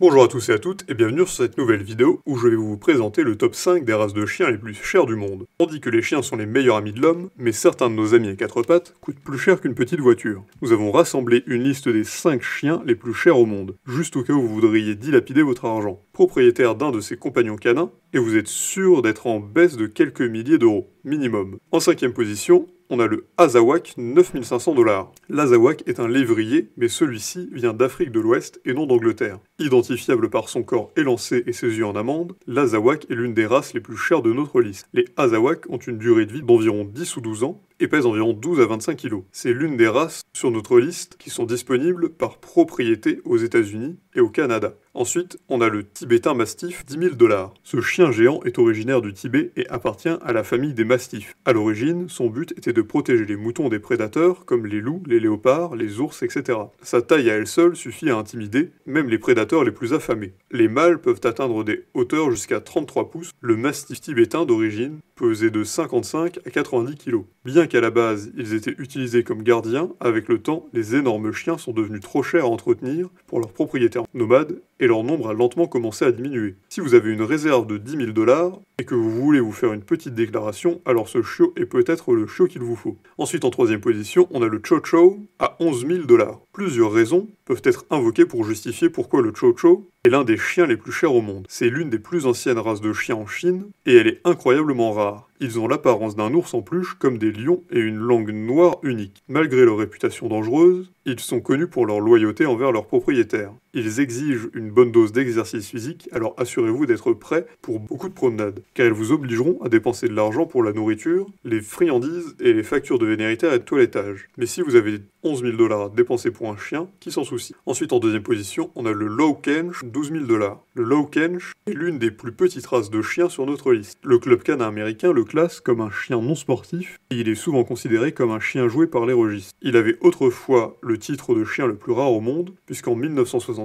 Bonjour à tous et à toutes et bienvenue sur cette nouvelle vidéo où je vais vous présenter le top 5 des races de chiens les plus chères du monde. On dit que les chiens sont les meilleurs amis de l'homme, mais certains de nos amis à quatre pattes coûtent plus cher qu'une petite voiture. Nous avons rassemblé une liste des 5 chiens les plus chers au monde, juste au cas où vous voudriez dilapider votre argent. Propriétaire d'un de ses compagnons canins, et vous êtes sûr d'être en baisse de quelques milliers d'euros, minimum. En cinquième position, on a le Azawak 9500 dollars. L'Azawak est un lévrier, mais celui-ci vient d'Afrique de l'Ouest et non d'Angleterre. Identifiable par son corps élancé et ses yeux en amande, l'Azawak est l'une des races les plus chères de notre liste. Les Azawak ont une durée de vie d'environ 10 ou 12 ans, et pèse environ 12 à 25 kg. C'est l'une des races sur notre liste qui sont disponibles par propriété aux États-Unis et au Canada. Ensuite, on a le tibétain mastiff, 10 000 dollars. Ce chien géant est originaire du Tibet et appartient à la famille des mastiffs. À l'origine, son but était de protéger les moutons des prédateurs comme les loups, les léopards, les ours, etc. Sa taille à elle seule suffit à intimider même les prédateurs les plus affamés. Les mâles peuvent atteindre des hauteurs jusqu'à 33 pouces. Le mastif tibétain d'origine pesait de 55 à 90 kg. Bien qu'à la base, ils étaient utilisés comme gardiens, avec le temps, les énormes chiens sont devenus trop chers à entretenir pour leurs propriétaires nomades et leur nombre a lentement commencé à diminuer. Si vous avez une réserve de 10 000 dollars et que vous voulez vous faire une petite déclaration, alors ce chiot est peut-être le chiot qu'il vous faut. Ensuite, en troisième position, on a le Cho Cho à 11 000 dollars. Plusieurs raisons peuvent être invoqués pour justifier pourquoi le Chow Chow est l'un des chiens les plus chers au monde. C'est l'une des plus anciennes races de chiens en Chine, et elle est incroyablement rare. Ils ont l'apparence d'un ours en peluche comme des lions et une langue noire unique. Malgré leur réputation dangereuse, ils sont connus pour leur loyauté envers leurs propriétaires. Ils exigent une bonne dose d'exercice physique, alors assurez-vous d'être prêt pour beaucoup de promenades, car elles vous obligeront à dépenser de l'argent pour la nourriture, les friandises et les factures de vénéritaires et de toilettage. Mais si vous avez 11 000 dollars dépenser pour un chien, qui s'en soucie Ensuite, en deuxième position, on a le Low Kench, 12 000 dollars. Le Low Kench est l'une des plus petites races de chiens sur notre liste. Le club canin américain le classe comme un chien non sportif, et il est souvent considéré comme un chien joué par les registres. Il avait autrefois le titre de chien le plus rare au monde, puisqu'en 1960,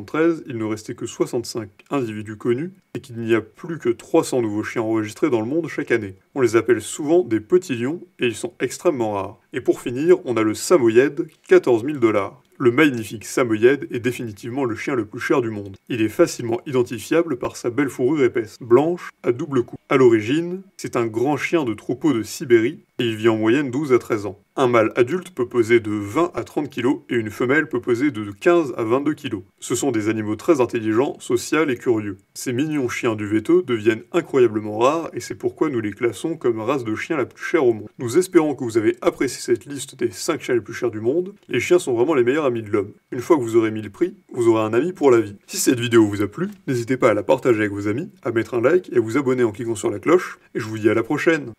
il ne restait que 65 individus connus et qu'il n'y a plus que 300 nouveaux chiens enregistrés dans le monde chaque année. On les appelle souvent des petits lions et ils sont extrêmement rares. Et pour finir, on a le Samoyed, 14 000 dollars le magnifique Samoyed est définitivement le chien le plus cher du monde. Il est facilement identifiable par sa belle fourrure épaisse, blanche, à double cou. À l'origine, c'est un grand chien de troupeau de Sibérie et il vit en moyenne 12 à 13 ans. Un mâle adulte peut peser de 20 à 30 kg et une femelle peut peser de 15 à 22 kg. Ce sont des animaux très intelligents, sociaux et curieux. Ces mignons chiens du veto deviennent incroyablement rares et c'est pourquoi nous les classons comme race de chien la plus chère au monde. Nous espérons que vous avez apprécié cette liste des 5 chiens les plus chers du monde. Les chiens sont vraiment les meilleurs ami de l'homme. Une fois que vous aurez mis le prix, vous aurez un ami pour la vie. Si cette vidéo vous a plu, n'hésitez pas à la partager avec vos amis, à mettre un like et à vous abonner en cliquant sur la cloche, et je vous dis à la prochaine